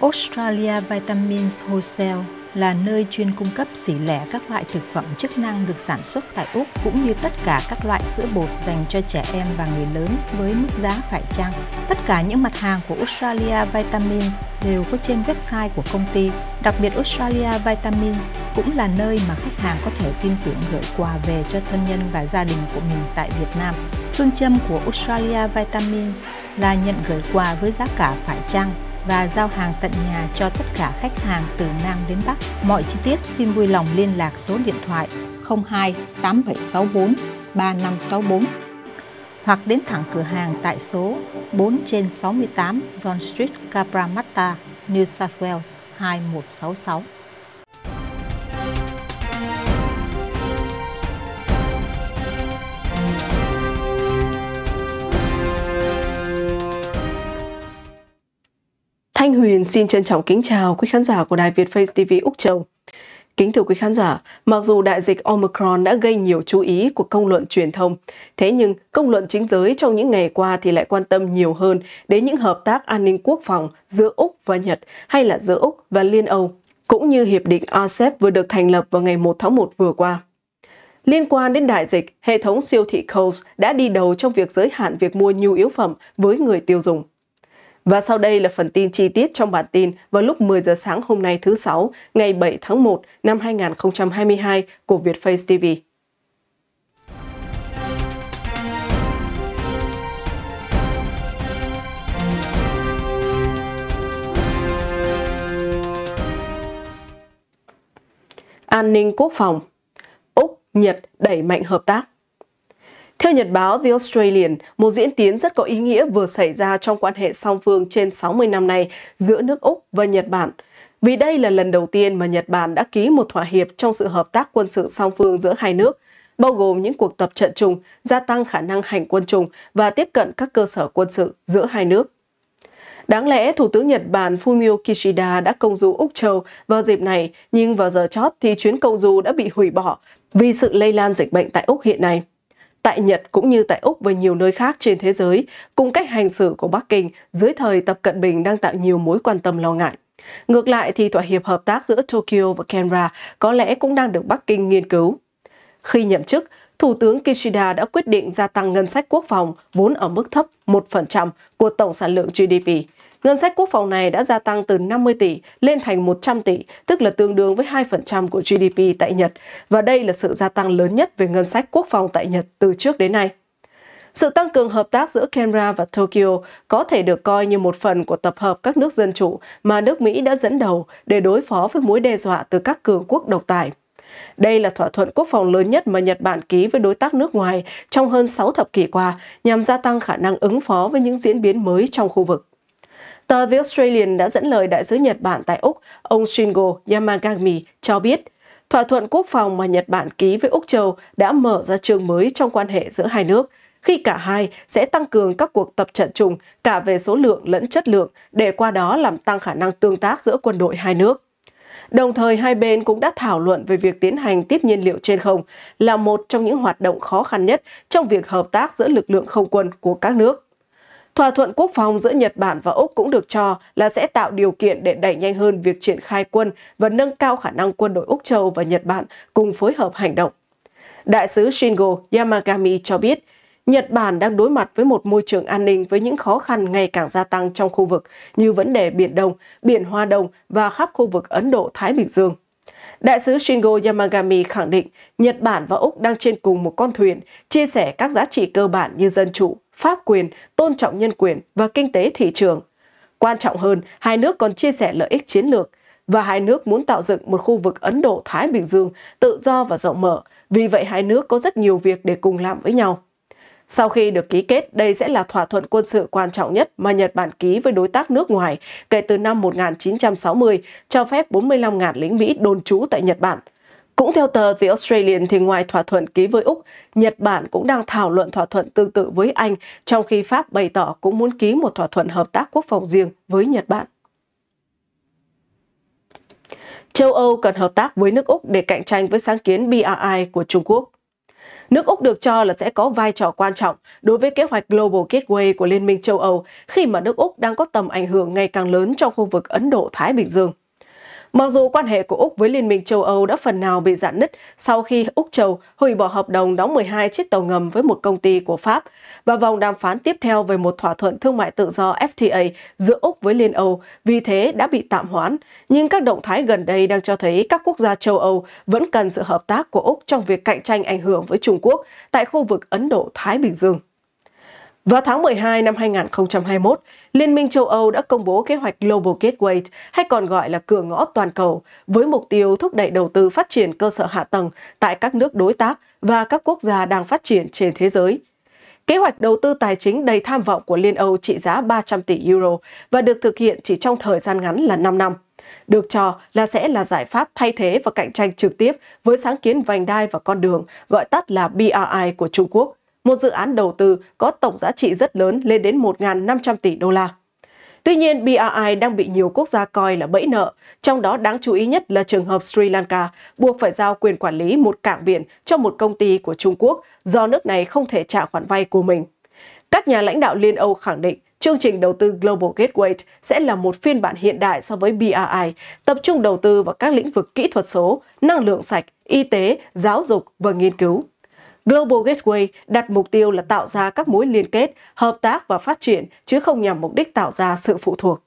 Australia Vitamins Wholesale là nơi chuyên cung cấp xỉ lẻ các loại thực phẩm chức năng được sản xuất tại Úc cũng như tất cả các loại sữa bột dành cho trẻ em và người lớn với mức giá phải chăng. Tất cả những mặt hàng của Australia Vitamins đều có trên website của công ty. Đặc biệt Australia Vitamins cũng là nơi mà khách hàng có thể tin tưởng gửi quà về cho thân nhân và gia đình của mình tại Việt Nam. Phương châm của Australia Vitamins là nhận gửi quà với giá cả phải chăng và giao hàng tận nhà cho tất cả khách hàng từ Nam đến Bắc. Mọi chi tiết xin vui lòng liên lạc số điện thoại 02 8764 3564 hoặc đến thẳng cửa hàng tại số 4 trên 68 John Street, Capramatta, New South Wales 2166. Thanh Huyền xin trân trọng kính chào quý khán giả của Đài Việt Face TV Úc Châu. Kính thưa quý khán giả, mặc dù đại dịch Omicron đã gây nhiều chú ý của công luận truyền thông, thế nhưng công luận chính giới trong những ngày qua thì lại quan tâm nhiều hơn đến những hợp tác an ninh quốc phòng giữa Úc và Nhật hay là giữa Úc và Liên Âu, cũng như Hiệp định RCEP vừa được thành lập vào ngày 1 tháng 1 vừa qua. Liên quan đến đại dịch, hệ thống siêu thị Coles đã đi đầu trong việc giới hạn việc mua nhu yếu phẩm với người tiêu dùng. Và sau đây là phần tin chi tiết trong bản tin vào lúc 10 giờ sáng hôm nay thứ Sáu, ngày 7 tháng 1 năm 2022 của Vietface TV. An ninh quốc phòng Úc, Nhật đẩy mạnh hợp tác theo nhật báo The Australian, một diễn tiến rất có ý nghĩa vừa xảy ra trong quan hệ song phương trên 60 năm nay giữa nước Úc và Nhật Bản. Vì đây là lần đầu tiên mà Nhật Bản đã ký một thỏa hiệp trong sự hợp tác quân sự song phương giữa hai nước, bao gồm những cuộc tập trận chung, gia tăng khả năng hành quân chung và tiếp cận các cơ sở quân sự giữa hai nước. Đáng lẽ, Thủ tướng Nhật Bản Fumio Kishida đã công du Úc Châu vào dịp này, nhưng vào giờ chót thì chuyến công du đã bị hủy bỏ vì sự lây lan dịch bệnh tại Úc hiện nay tại Nhật cũng như tại Úc và nhiều nơi khác trên thế giới, cùng cách hành xử của Bắc Kinh dưới thời Tập Cận Bình đang tạo nhiều mối quan tâm lo ngại. Ngược lại thì thỏa hiệp hợp tác giữa Tokyo và Canberra có lẽ cũng đang được Bắc Kinh nghiên cứu. Khi nhậm chức, Thủ tướng Kishida đã quyết định gia tăng ngân sách quốc phòng vốn ở mức thấp 1% của tổng sản lượng GDP Ngân sách quốc phòng này đã gia tăng từ 50 tỷ lên thành 100 tỷ, tức là tương đương với 2% của GDP tại Nhật, và đây là sự gia tăng lớn nhất về ngân sách quốc phòng tại Nhật từ trước đến nay. Sự tăng cường hợp tác giữa Canberra và Tokyo có thể được coi như một phần của tập hợp các nước dân chủ mà nước Mỹ đã dẫn đầu để đối phó với mối đe dọa từ các cường quốc độc tài. Đây là thỏa thuận quốc phòng lớn nhất mà Nhật Bản ký với đối tác nước ngoài trong hơn 6 thập kỷ qua nhằm gia tăng khả năng ứng phó với những diễn biến mới trong khu vực. Tờ The Australian đã dẫn lời đại sứ Nhật Bản tại Úc, ông Shingo Yamagami, cho biết thỏa thuận quốc phòng mà Nhật Bản ký với Úc Châu đã mở ra trường mới trong quan hệ giữa hai nước, khi cả hai sẽ tăng cường các cuộc tập trận chung cả về số lượng lẫn chất lượng để qua đó làm tăng khả năng tương tác giữa quân đội hai nước. Đồng thời, hai bên cũng đã thảo luận về việc tiến hành tiếp nhiên liệu trên không là một trong những hoạt động khó khăn nhất trong việc hợp tác giữa lực lượng không quân của các nước. Thỏa thuận quốc phòng giữa Nhật Bản và Úc cũng được cho là sẽ tạo điều kiện để đẩy nhanh hơn việc triển khai quân và nâng cao khả năng quân đội Úc Châu và Nhật Bản cùng phối hợp hành động. Đại sứ Shingo Yamagami cho biết, Nhật Bản đang đối mặt với một môi trường an ninh với những khó khăn ngày càng gia tăng trong khu vực như vấn đề Biển Đông, Biển Hoa Đông và khắp khu vực Ấn Độ-Thái Bình Dương. Đại sứ Shingo Yamagami khẳng định Nhật Bản và Úc đang trên cùng một con thuyền, chia sẻ các giá trị cơ bản như dân chủ, pháp quyền, tôn trọng nhân quyền và kinh tế thị trường. Quan trọng hơn, hai nước còn chia sẻ lợi ích chiến lược và hai nước muốn tạo dựng một khu vực Ấn Độ-Thái Bình Dương tự do và rộng mở, vì vậy hai nước có rất nhiều việc để cùng làm với nhau. Sau khi được ký kết, đây sẽ là thỏa thuận quân sự quan trọng nhất mà Nhật Bản ký với đối tác nước ngoài kể từ năm 1960, cho phép 45.000 lính Mỹ đồn trú tại Nhật Bản – cũng theo tờ The Australian thì ngoài thỏa thuận ký với Úc, Nhật Bản cũng đang thảo luận thỏa thuận tương tự với Anh, trong khi Pháp bày tỏ cũng muốn ký một thỏa thuận hợp tác quốc phòng riêng với Nhật Bản. Châu Âu cần hợp tác với nước Úc để cạnh tranh với sáng kiến BRI của Trung Quốc. Nước Úc được cho là sẽ có vai trò quan trọng đối với kế hoạch Global Gateway của Liên minh châu Âu khi mà nước Úc đang có tầm ảnh hưởng ngày càng lớn trong khu vực Ấn Độ-Thái Bình Dương. Mặc dù quan hệ của Úc với Liên minh châu Âu đã phần nào bị giãn nứt sau khi Úc châu hủy bỏ hợp đồng đóng 12 chiếc tàu ngầm với một công ty của Pháp và vòng đàm phán tiếp theo về một thỏa thuận thương mại tự do FTA giữa Úc với Liên Âu vì thế đã bị tạm hoãn, nhưng các động thái gần đây đang cho thấy các quốc gia châu Âu vẫn cần sự hợp tác của Úc trong việc cạnh tranh ảnh hưởng với Trung Quốc tại khu vực Ấn Độ-Thái Bình Dương. Vào tháng 12 năm 2021, Liên minh châu Âu đã công bố kế hoạch Global Gateway, hay còn gọi là cửa ngõ toàn cầu, với mục tiêu thúc đẩy đầu tư phát triển cơ sở hạ tầng tại các nước đối tác và các quốc gia đang phát triển trên thế giới. Kế hoạch đầu tư tài chính đầy tham vọng của Liên Âu trị giá 300 tỷ euro và được thực hiện chỉ trong thời gian ngắn là 5 năm. Được cho là sẽ là giải pháp thay thế và cạnh tranh trực tiếp với sáng kiến vành đai và con đường, gọi tắt là BRI của Trung Quốc – một dự án đầu tư có tổng giá trị rất lớn lên đến 1.500 tỷ đô la. Tuy nhiên, BRI đang bị nhiều quốc gia coi là bẫy nợ, trong đó đáng chú ý nhất là trường hợp Sri Lanka buộc phải giao quyền quản lý một cảng biển cho một công ty của Trung Quốc do nước này không thể trả khoản vay của mình. Các nhà lãnh đạo Liên Âu khẳng định chương trình đầu tư Global Gateway sẽ là một phiên bản hiện đại so với BRI, tập trung đầu tư vào các lĩnh vực kỹ thuật số, năng lượng sạch, y tế, giáo dục và nghiên cứu. Global Gateway đặt mục tiêu là tạo ra các mối liên kết, hợp tác và phát triển, chứ không nhằm mục đích tạo ra sự phụ thuộc.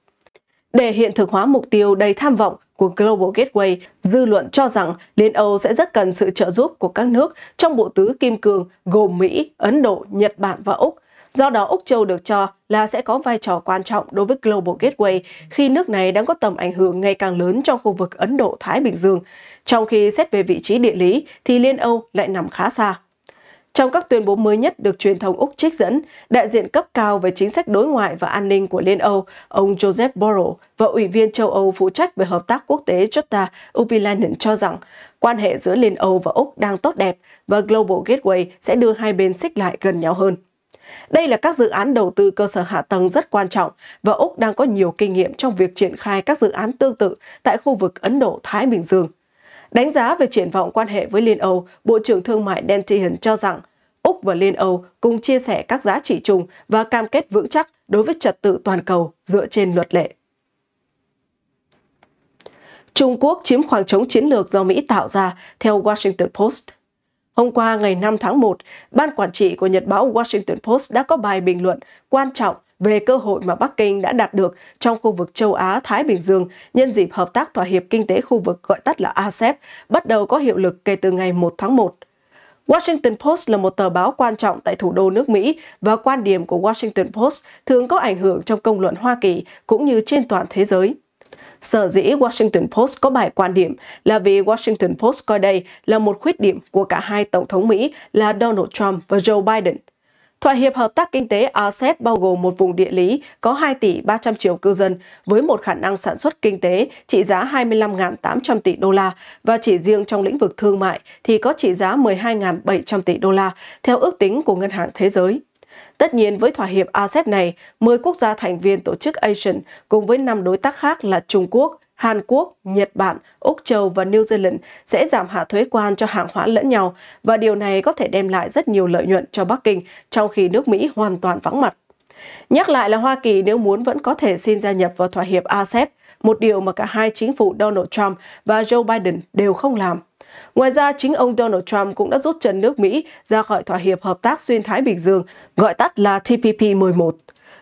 Để hiện thực hóa mục tiêu đầy tham vọng của Global Gateway, dư luận cho rằng Liên Âu sẽ rất cần sự trợ giúp của các nước trong bộ tứ kim cương gồm Mỹ, Ấn Độ, Nhật Bản và Úc. Do đó, Úc Châu được cho là sẽ có vai trò quan trọng đối với Global Gateway khi nước này đang có tầm ảnh hưởng ngày càng lớn trong khu vực Ấn Độ-Thái Bình Dương. Trong khi xét về vị trí địa lý thì Liên Âu lại nằm khá xa. Trong các tuyên bố mới nhất được truyền thông Úc trích dẫn, đại diện cấp cao về chính sách đối ngoại và an ninh của Liên Âu, ông Joseph Borrell và Ủy viên châu Âu phụ trách về hợp tác quốc tế Jutta Upilainen cho rằng quan hệ giữa Liên Âu và Úc đang tốt đẹp và Global Gateway sẽ đưa hai bên xích lại gần nhau hơn. Đây là các dự án đầu tư cơ sở hạ tầng rất quan trọng và Úc đang có nhiều kinh nghiệm trong việc triển khai các dự án tương tự tại khu vực Ấn Độ-Thái Bình Dương. Đánh giá về triển vọng quan hệ với Liên Âu, Bộ trưởng Thương mại Dan cho rằng Úc và Liên Âu cùng chia sẻ các giá trị chung và cam kết vững chắc đối với trật tự toàn cầu dựa trên luật lệ. Trung Quốc chiếm khoảng trống chiến lược do Mỹ tạo ra, theo Washington Post. Hôm qua ngày 5 tháng 1, Ban Quản trị của Nhật báo Washington Post đã có bài bình luận quan trọng về cơ hội mà Bắc Kinh đã đạt được trong khu vực châu Á-Thái Bình Dương nhân dịp Hợp tác Thỏa hiệp Kinh tế khu vực gọi tắt là ASEP bắt đầu có hiệu lực kể từ ngày 1 tháng 1. Washington Post là một tờ báo quan trọng tại thủ đô nước Mỹ và quan điểm của Washington Post thường có ảnh hưởng trong công luận Hoa Kỳ cũng như trên toàn thế giới. Sở dĩ Washington Post có bài quan điểm là vì Washington Post coi đây là một khuyết điểm của cả hai Tổng thống Mỹ là Donald Trump và Joe Biden – Thỏa hiệp hợp tác kinh tế RCEP bao gồm một vùng địa lý có 2 tỷ 300 triệu cư dân với một khả năng sản xuất kinh tế trị giá 25.800 tỷ đô la và chỉ riêng trong lĩnh vực thương mại thì có trị giá 12.700 tỷ đô la theo ước tính của Ngân hàng Thế giới. Tất nhiên với thỏa hiệp RCEP này, 10 quốc gia thành viên tổ chức ASEAN cùng với 5 đối tác khác là Trung Quốc, Hàn Quốc, Nhật Bản, Úc Châu và New Zealand sẽ giảm hạ thuế quan cho hàng hóa lẫn nhau và điều này có thể đem lại rất nhiều lợi nhuận cho Bắc Kinh trong khi nước Mỹ hoàn toàn vắng mặt. Nhắc lại là Hoa Kỳ nếu muốn vẫn có thể xin gia nhập vào thỏa hiệp ASEP, một điều mà cả hai chính phủ Donald Trump và Joe Biden đều không làm. Ngoài ra, chính ông Donald Trump cũng đã rút chân nước Mỹ ra khỏi thỏa hiệp hợp tác xuyên Thái Bình Dương, gọi tắt là TPP-11.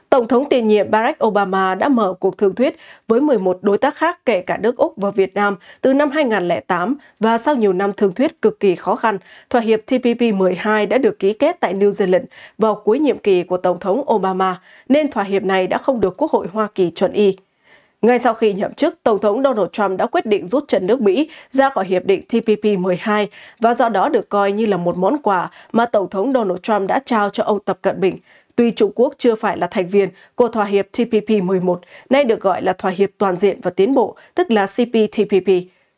Tổng thống tiền nhiệm Barack Obama đã mở cuộc thương thuyết với 11 đối tác khác kể cả nước Úc và Việt Nam từ năm 2008 và sau nhiều năm thương thuyết cực kỳ khó khăn, thỏa hiệp TPP-12 đã được ký kết tại New Zealand vào cuối nhiệm kỳ của Tổng thống Obama, nên thỏa hiệp này đã không được Quốc hội Hoa Kỳ chuẩn y. Ngay sau khi nhậm chức, Tổng thống Donald Trump đã quyết định rút chân nước Mỹ ra khỏi Hiệp định TPP-12 và do đó được coi như là một món quà mà Tổng thống Donald Trump đã trao cho ông Tập Cận Bình – Tuy Trung Quốc chưa phải là thành viên của Thỏa hiệp TPP-11, nay được gọi là Thỏa hiệp Toàn diện và Tiến bộ, tức là CPTPP,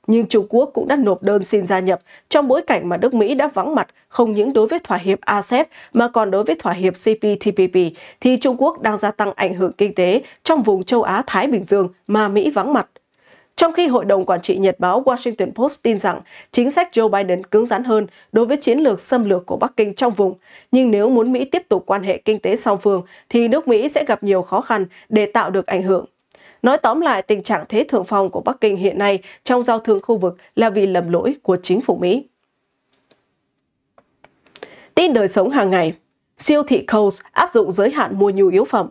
nhưng Trung Quốc cũng đã nộp đơn xin gia nhập trong bối cảnh mà Đức Mỹ đã vắng mặt không những đối với thỏa hiệp ASEP mà còn đối với thỏa hiệp CPTPP thì Trung Quốc đang gia tăng ảnh hưởng kinh tế trong vùng châu Á Thái Bình Dương mà Mỹ vắng mặt. Trong khi Hội đồng Quản trị Nhật báo Washington Post tin rằng chính sách Joe Biden cứng rắn hơn đối với chiến lược xâm lược của Bắc Kinh trong vùng, nhưng nếu muốn Mỹ tiếp tục quan hệ kinh tế song phương thì nước Mỹ sẽ gặp nhiều khó khăn để tạo được ảnh hưởng. Nói tóm lại, tình trạng thế thượng phong của Bắc Kinh hiện nay trong giao thương khu vực là vì lầm lỗi của chính phủ Mỹ. Tin đời sống hàng ngày Siêu thị Coles áp dụng giới hạn mua nhu yếu phẩm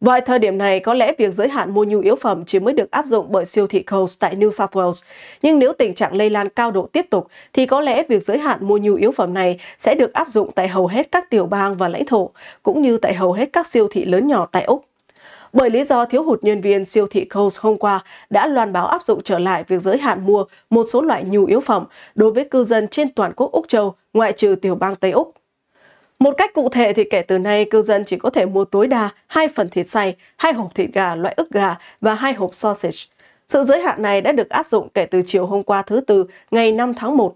Vậy thời điểm này có lẽ việc giới hạn mua nhu yếu phẩm chỉ mới được áp dụng bởi siêu thị Coles tại New South Wales. Nhưng nếu tình trạng lây lan cao độ tiếp tục thì có lẽ việc giới hạn mua nhu yếu phẩm này sẽ được áp dụng tại hầu hết các tiểu bang và lãnh thổ, cũng như tại hầu hết các siêu thị lớn nhỏ tại Úc. Bởi lý do thiếu hụt nhân viên, siêu thị Coles hôm qua đã loan báo áp dụng trở lại việc giới hạn mua một số loại nhu yếu phẩm đối với cư dân trên toàn quốc Úc Châu, ngoại trừ tiểu bang Tây Úc, một cách cụ thể thì kể từ nay cư dân chỉ có thể mua tối đa hai phần thịt xay, hai hộp thịt gà loại ức gà và hai hộp sausage. Sự giới hạn này đã được áp dụng kể từ chiều hôm qua thứ Tư, ngày 5 tháng 1.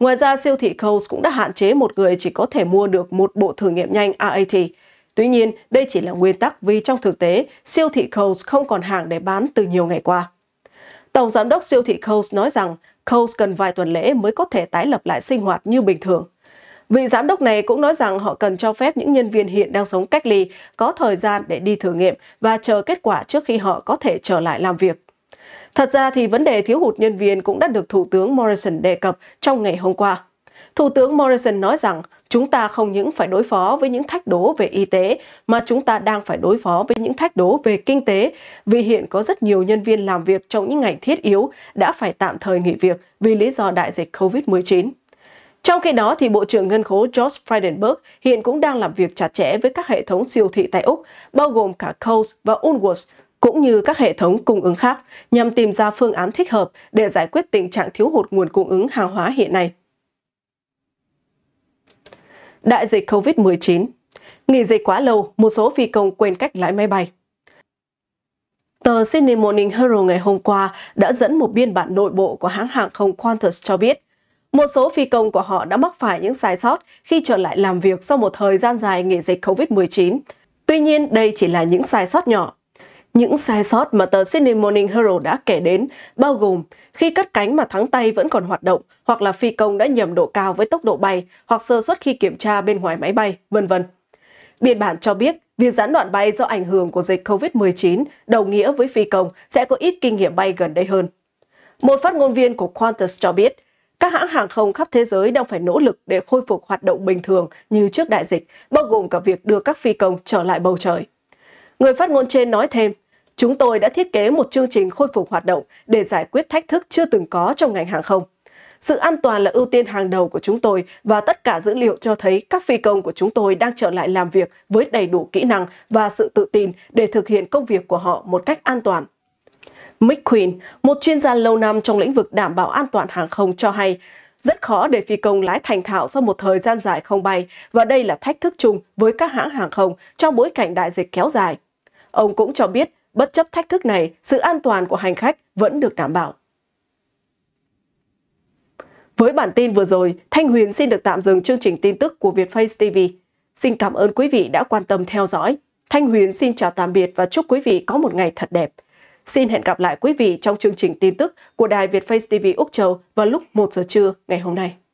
Ngoài ra, siêu thị Coles cũng đã hạn chế một người chỉ có thể mua được một bộ thử nghiệm nhanh RAT. Tuy nhiên, đây chỉ là nguyên tắc vì trong thực tế, siêu thị Coles không còn hàng để bán từ nhiều ngày qua. Tổng giám đốc siêu thị Coles nói rằng Coles cần vài tuần lễ mới có thể tái lập lại sinh hoạt như bình thường. Vị giám đốc này cũng nói rằng họ cần cho phép những nhân viên hiện đang sống cách ly có thời gian để đi thử nghiệm và chờ kết quả trước khi họ có thể trở lại làm việc. Thật ra thì vấn đề thiếu hụt nhân viên cũng đã được Thủ tướng Morrison đề cập trong ngày hôm qua. Thủ tướng Morrison nói rằng chúng ta không những phải đối phó với những thách đố về y tế mà chúng ta đang phải đối phó với những thách đố về kinh tế vì hiện có rất nhiều nhân viên làm việc trong những ngành thiết yếu đã phải tạm thời nghỉ việc vì lý do đại dịch COVID-19. Trong khi đó, thì Bộ trưởng Ngân khố George Frydenberg hiện cũng đang làm việc chặt chẽ với các hệ thống siêu thị tại Úc, bao gồm cả Coles và Woolworths, cũng như các hệ thống cung ứng khác, nhằm tìm ra phương án thích hợp để giải quyết tình trạng thiếu hụt nguồn cung ứng hàng hóa hiện nay. Đại dịch COVID-19 Nghỉ dịch quá lâu, một số phi công quên cách lái máy bay. Tờ Sydney Morning Herald ngày hôm qua đã dẫn một biên bản nội bộ của hãng hàng không Qantas cho biết một số phi công của họ đã mắc phải những sai sót khi trở lại làm việc sau một thời gian dài nghỉ dịch COVID-19. Tuy nhiên, đây chỉ là những sai sót nhỏ. Những sai sót mà tờ Sydney Morning Herald đã kể đến bao gồm khi cất cánh mà thắng tay vẫn còn hoạt động, hoặc là phi công đã nhầm độ cao với tốc độ bay, hoặc sơ suất khi kiểm tra bên ngoài máy bay, vân vân. Biên bản cho biết, việc gián đoạn bay do ảnh hưởng của dịch COVID-19 đồng nghĩa với phi công sẽ có ít kinh nghiệm bay gần đây hơn. Một phát ngôn viên của Qantas cho biết, các hãng hàng không khắp thế giới đang phải nỗ lực để khôi phục hoạt động bình thường như trước đại dịch, bao gồm cả việc đưa các phi công trở lại bầu trời. Người phát ngôn trên nói thêm, chúng tôi đã thiết kế một chương trình khôi phục hoạt động để giải quyết thách thức chưa từng có trong ngành hàng không. Sự an toàn là ưu tiên hàng đầu của chúng tôi và tất cả dữ liệu cho thấy các phi công của chúng tôi đang trở lại làm việc với đầy đủ kỹ năng và sự tự tin để thực hiện công việc của họ một cách an toàn. Mick Quinn, một chuyên gia lâu năm trong lĩnh vực đảm bảo an toàn hàng không cho hay, rất khó để phi công lái thành thạo sau một thời gian dài không bay và đây là thách thức chung với các hãng hàng không trong bối cảnh đại dịch kéo dài. Ông cũng cho biết, bất chấp thách thức này, sự an toàn của hành khách vẫn được đảm bảo. Với bản tin vừa rồi, Thanh Huyền xin được tạm dừng chương trình tin tức của Vietface TV. Xin cảm ơn quý vị đã quan tâm theo dõi. Thanh Huyền xin chào tạm biệt và chúc quý vị có một ngày thật đẹp. Xin hẹn gặp lại quý vị trong chương trình tin tức của Đài Việt Face TV Úc Châu vào lúc 1 giờ trưa ngày hôm nay.